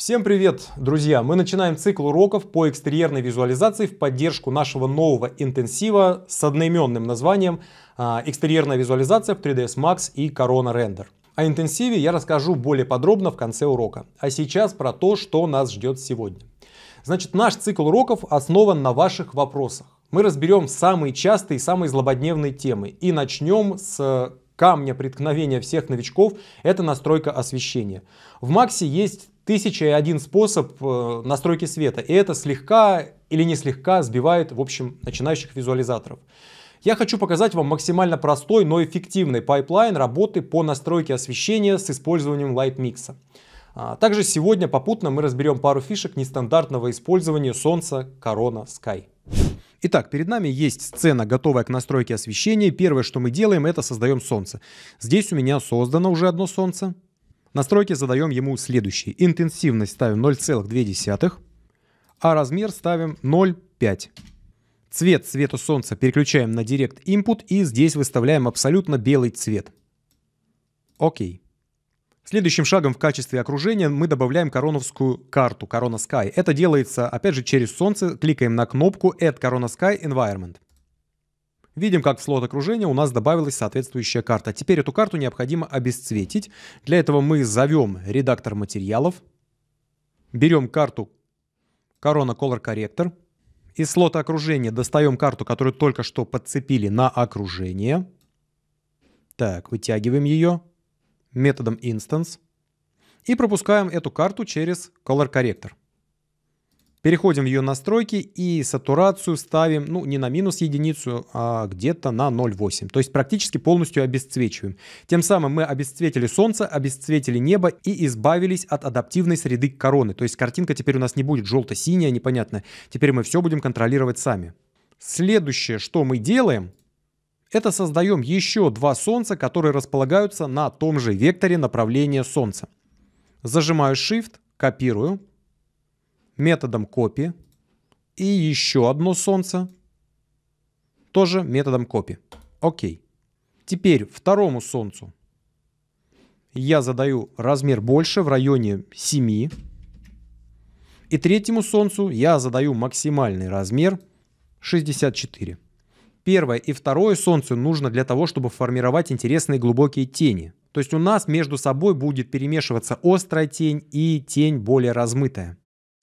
Всем привет, друзья! Мы начинаем цикл уроков по экстерьерной визуализации в поддержку нашего нового интенсива с одноименным названием а, «Экстерьерная визуализация в 3ds Max и Corona Render». О интенсиве я расскажу более подробно в конце урока. А сейчас про то, что нас ждет сегодня. Значит, наш цикл уроков основан на ваших вопросах. Мы разберем самые частые и самые злободневные темы и начнем с камня преткновения всех новичков – это настройка освещения. В Максе есть тысяча и один способ э, настройки света. И это слегка или не слегка сбивает, в общем, начинающих визуализаторов. Я хочу показать вам максимально простой, но эффективный пайплайн работы по настройке освещения с использованием Light Mix. А, также сегодня попутно мы разберем пару фишек нестандартного использования солнца Corona Sky. Итак, перед нами есть сцена, готовая к настройке освещения. Первое, что мы делаем, это создаем солнце. Здесь у меня создано уже одно солнце. Настройки задаем ему следующие. Интенсивность ставим 0,2, а размер ставим 0,5. Цвет цвета солнца переключаем на Direct Input и здесь выставляем абсолютно белый цвет. Окей. Следующим шагом в качестве окружения мы добавляем короновскую карту, Corona Sky. Это делается, опять же, через солнце. Кликаем на кнопку Add Corona Sky Environment. Видим, как в слот окружения у нас добавилась соответствующая карта. Теперь эту карту необходимо обесцветить. Для этого мы зовем редактор материалов, берем карту Corona Color Corrector, из слота окружения достаем карту, которую только что подцепили на окружение. Так, вытягиваем ее методом instance и пропускаем эту карту через Color Corrector. Переходим в ее настройки и сатурацию ставим, ну, не на минус единицу, а где-то на 0,8. То есть практически полностью обесцвечиваем. Тем самым мы обесцветили солнце, обесцветили небо и избавились от адаптивной среды короны. То есть картинка теперь у нас не будет желто-синяя, непонятная. Теперь мы все будем контролировать сами. Следующее, что мы делаем, это создаем еще два солнца, которые располагаются на том же векторе направления солнца. Зажимаю Shift, копирую методом копи. И еще одно солнце. Тоже методом копи. Окей. Теперь второму солнцу я задаю размер больше в районе 7. И третьему солнцу я задаю максимальный размер 64. Первое и второе солнце нужно для того, чтобы формировать интересные глубокие тени. То есть у нас между собой будет перемешиваться острая тень и тень более размытая.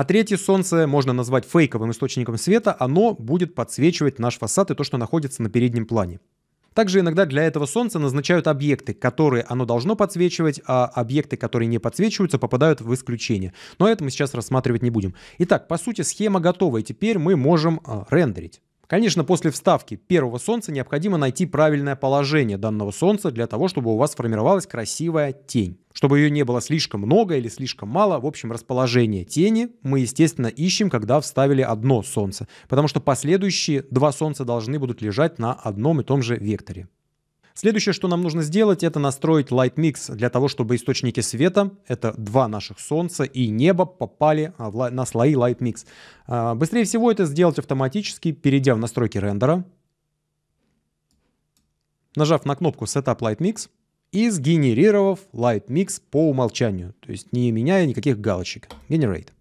А третье солнце можно назвать фейковым источником света, оно будет подсвечивать наш фасад и то, что находится на переднем плане. Также иногда для этого солнца назначают объекты, которые оно должно подсвечивать, а объекты, которые не подсвечиваются, попадают в исключение. Но это мы сейчас рассматривать не будем. Итак, по сути, схема готова, и теперь мы можем а, рендерить. Конечно, после вставки первого солнца необходимо найти правильное положение данного солнца для того, чтобы у вас формировалась красивая тень. Чтобы ее не было слишком много или слишком мало, в общем, расположение тени мы, естественно, ищем, когда вставили одно солнце, потому что последующие два солнца должны будут лежать на одном и том же векторе. Следующее, что нам нужно сделать, это настроить Light Mix для того, чтобы источники света, это два наших солнца и небо, попали а, на слои Light Mix. А, быстрее всего это сделать автоматически, перейдя в настройки рендера, нажав на кнопку Setup Light Mix и сгенерировав Light Mix по умолчанию, то есть не меняя никаких галочек. Generate.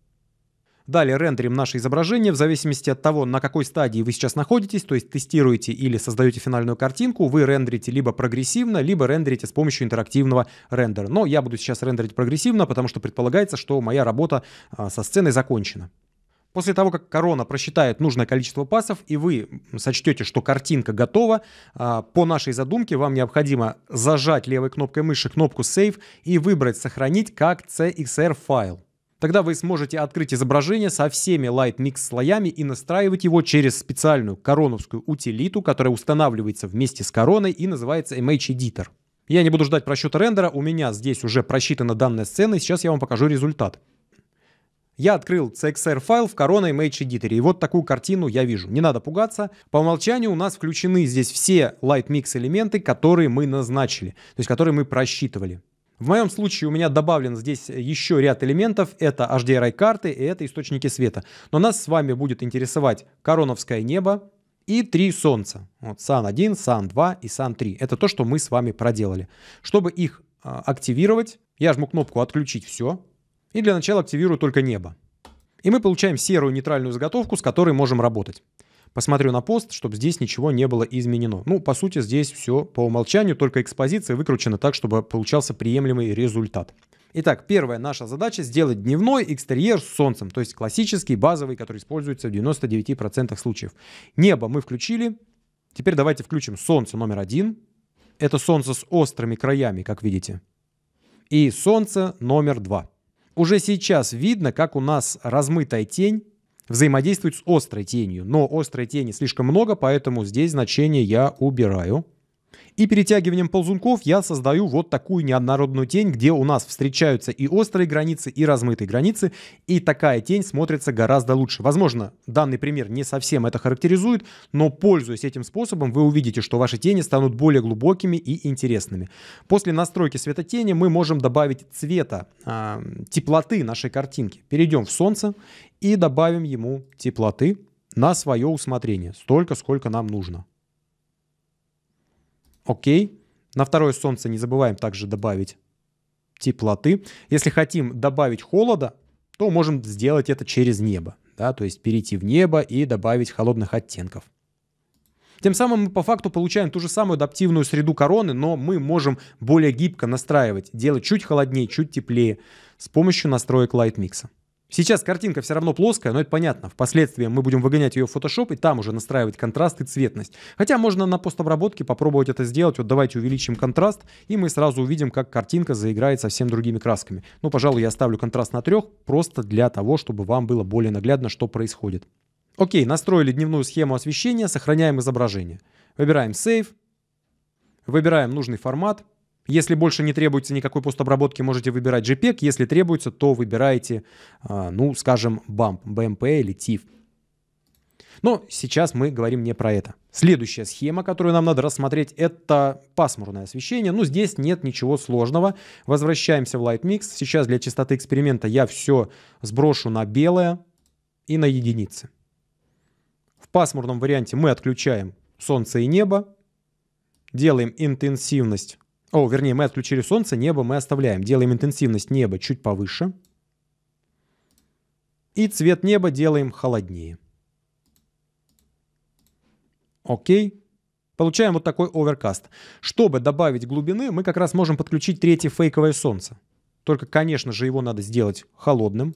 Далее рендерим наше изображение в зависимости от того, на какой стадии вы сейчас находитесь, то есть тестируете или создаете финальную картинку, вы рендерите либо прогрессивно, либо рендерите с помощью интерактивного рендера. Но я буду сейчас рендерить прогрессивно, потому что предполагается, что моя работа а, со сценой закончена. После того, как корона просчитает нужное количество пасов, и вы сочтете, что картинка готова, а, по нашей задумке вам необходимо зажать левой кнопкой мыши кнопку «Save» и выбрать «Сохранить как CXR файл». Тогда вы сможете открыть изображение со всеми Light Mix слоями и настраивать его через специальную короновскую утилиту, которая устанавливается вместе с короной и называется Image Editor. Я не буду ждать просчета рендера, у меня здесь уже просчитана данная сцена, и сейчас я вам покажу результат. Я открыл CXR файл в Corona Image Editor, и вот такую картину я вижу. Не надо пугаться. По умолчанию у нас включены здесь все Light Mix элементы, которые мы назначили, то есть которые мы просчитывали. В моем случае у меня добавлен здесь еще ряд элементов. Это HDRI-карты и это источники света. Но нас с вами будет интересовать короновское небо и три солнца. Вот Сан-1, Сан-2 и Сан-3. Это то, что мы с вами проделали. Чтобы их а, активировать, я жму кнопку «Отключить все». И для начала активирую только небо. И мы получаем серую нейтральную заготовку, с которой можем работать. Посмотрю на пост, чтобы здесь ничего не было изменено. Ну, по сути, здесь все по умолчанию, только экспозиция выкручена так, чтобы получался приемлемый результат. Итак, первая наша задача сделать дневной экстерьер с солнцем, то есть классический, базовый, который используется в 99% случаев. Небо мы включили. Теперь давайте включим солнце номер один. Это солнце с острыми краями, как видите. И солнце номер два. Уже сейчас видно, как у нас размытая тень взаимодействует с острой тенью, но острой тени слишком много, поэтому здесь значение я убираю. И перетягиванием ползунков я создаю вот такую неоднородную тень, где у нас встречаются и острые границы, и размытые границы, и такая тень смотрится гораздо лучше. Возможно, данный пример не совсем это характеризует, но пользуясь этим способом, вы увидите, что ваши тени станут более глубокими и интересными. После настройки светотени мы можем добавить цвета, э, теплоты нашей картинки. Перейдем в солнце и добавим ему теплоты на свое усмотрение, столько, сколько нам нужно. Окей. На второе солнце не забываем также добавить теплоты. Если хотим добавить холода, то можем сделать это через небо. Да? То есть перейти в небо и добавить холодных оттенков. Тем самым мы по факту получаем ту же самую адаптивную среду короны, но мы можем более гибко настраивать, делать чуть холоднее, чуть теплее с помощью настроек Light Mix. Сейчас картинка все равно плоская, но это понятно. Впоследствии мы будем выгонять ее в Photoshop и там уже настраивать контраст и цветность. Хотя можно на постобработке попробовать это сделать. Вот давайте увеличим контраст, и мы сразу увидим, как картинка заиграет совсем другими красками. Ну, пожалуй, я оставлю контраст на трех, просто для того, чтобы вам было более наглядно, что происходит. Окей, настроили дневную схему освещения, сохраняем изображение. Выбираем Save, выбираем нужный формат, если больше не требуется никакой постобработки, можете выбирать JPEG. Если требуется, то выбираете, а, ну, скажем, BAMP, BMP или TIFF. Но сейчас мы говорим не про это. Следующая схема, которую нам надо рассмотреть, это пасмурное освещение. Ну, здесь нет ничего сложного. Возвращаемся в LightMix. Сейчас для чистоты эксперимента я все сброшу на белое и на единицы. В пасмурном варианте мы отключаем солнце и небо, делаем интенсивность о, вернее, мы отключили солнце, небо мы оставляем. Делаем интенсивность неба чуть повыше. И цвет неба делаем холоднее. Окей. Получаем вот такой оверкаст. Чтобы добавить глубины, мы как раз можем подключить третье фейковое солнце. Только, конечно же, его надо сделать холодным.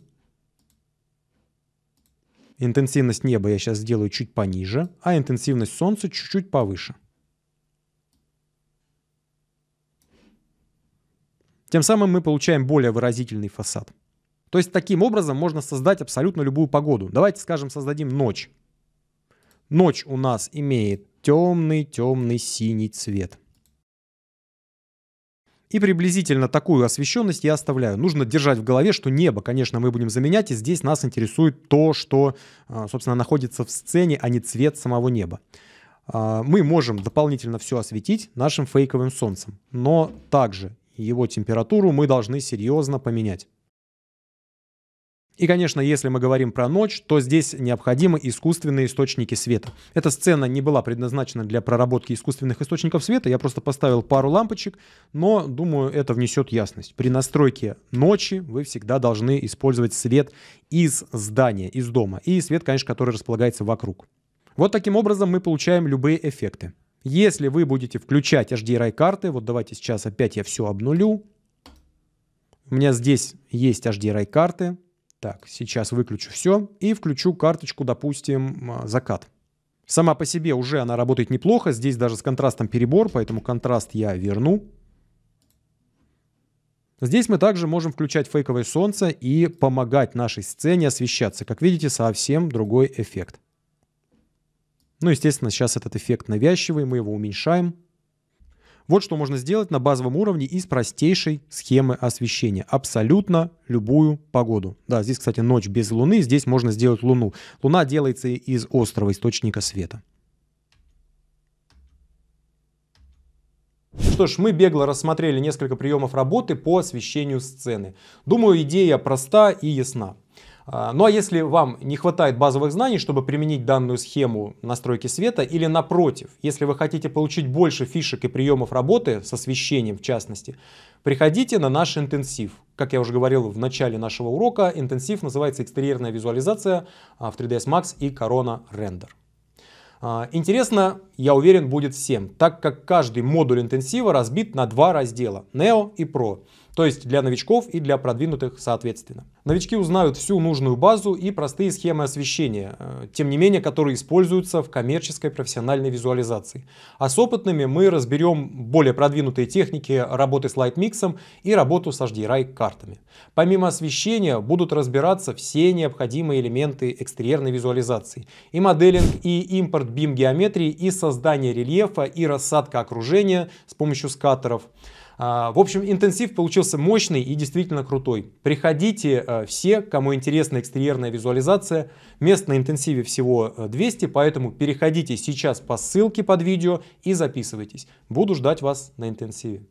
Интенсивность неба я сейчас сделаю чуть пониже, а интенсивность солнца чуть-чуть повыше. Тем самым мы получаем более выразительный фасад. То есть таким образом можно создать абсолютно любую погоду. Давайте, скажем, создадим ночь. Ночь у нас имеет темный, темный, синий цвет. И приблизительно такую освещенность я оставляю. Нужно держать в голове, что небо, конечно, мы будем заменять, и здесь нас интересует то, что, а, собственно, находится в сцене, а не цвет самого неба. А, мы можем дополнительно все осветить нашим фейковым солнцем, но также его температуру мы должны серьезно поменять. И, конечно, если мы говорим про ночь, то здесь необходимы искусственные источники света. Эта сцена не была предназначена для проработки искусственных источников света, я просто поставил пару лампочек, но, думаю, это внесет ясность. При настройке ночи вы всегда должны использовать свет из здания, из дома, и свет, конечно, который располагается вокруг. Вот таким образом мы получаем любые эффекты. Если вы будете включать HDRI-карты, вот давайте сейчас опять я все обнулю. У меня здесь есть HDRI-карты. Так, сейчас выключу все и включу карточку, допустим, а, закат. Сама по себе уже она работает неплохо. Здесь даже с контрастом перебор, поэтому контраст я верну. Здесь мы также можем включать фейковое солнце и помогать нашей сцене освещаться. Как видите, совсем другой эффект. Ну, естественно, сейчас этот эффект навязчивый, мы его уменьшаем. Вот что можно сделать на базовом уровне из простейшей схемы освещения. Абсолютно любую погоду. Да, здесь, кстати, ночь без луны, здесь можно сделать луну. Луна делается из острого источника света. Что ж, мы бегло рассмотрели несколько приемов работы по освещению сцены. Думаю, идея проста и ясна. А, ну а если вам не хватает базовых знаний, чтобы применить данную схему настройки света, или напротив, если вы хотите получить больше фишек и приемов работы с освещением в частности, приходите на наш интенсив. Как я уже говорил в начале нашего урока, интенсив называется «Экстерьерная визуализация а, в 3ds Max и Corona Render». А, интересно, я уверен, будет всем, так как каждый модуль интенсива разбит на два раздела – Neo и Pro – то есть для новичков и для продвинутых соответственно. Новички узнают всю нужную базу и простые схемы освещения, э, тем не менее, которые используются в коммерческой профессиональной визуализации. А с опытными мы разберем более продвинутые техники работы с лайтмиксом и работу с HDRI картами. Помимо освещения будут разбираться все необходимые элементы экстерьерной визуализации. И моделинг, и импорт BIM геометрии, и создание рельефа, и рассадка окружения с помощью скатеров. А, в общем, интенсив получился мощный и действительно крутой. Приходите э, все, кому интересна экстерьерная визуализация. Мест на интенсиве всего 200, э, поэтому переходите сейчас по ссылке под видео и записывайтесь. Буду ждать вас на интенсиве.